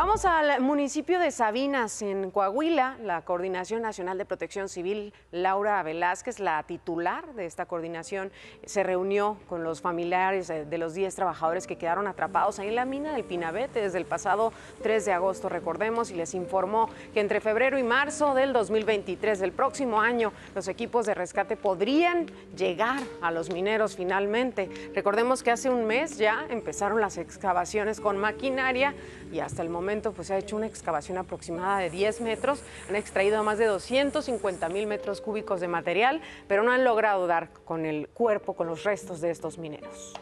Vamos al municipio de Sabinas, en Coahuila. La Coordinación Nacional de Protección Civil, Laura Velázquez, la titular de esta coordinación, se reunió con los familiares eh, de los 10 trabajadores que quedaron atrapados ahí en la mina del Pinabete desde el pasado 3 de agosto, recordemos, y les informó que entre febrero y marzo del 2023, del próximo año, los equipos de rescate podrían llegar a los mineros finalmente. Recordemos que hace un mes ya empezaron las excavaciones con maquinaria y hasta el momento pues, se ha hecho una excavación aproximada de 10 metros, han extraído más de 250 mil metros cúbicos de material, pero no han logrado dar con el cuerpo, con los restos de estos mineros.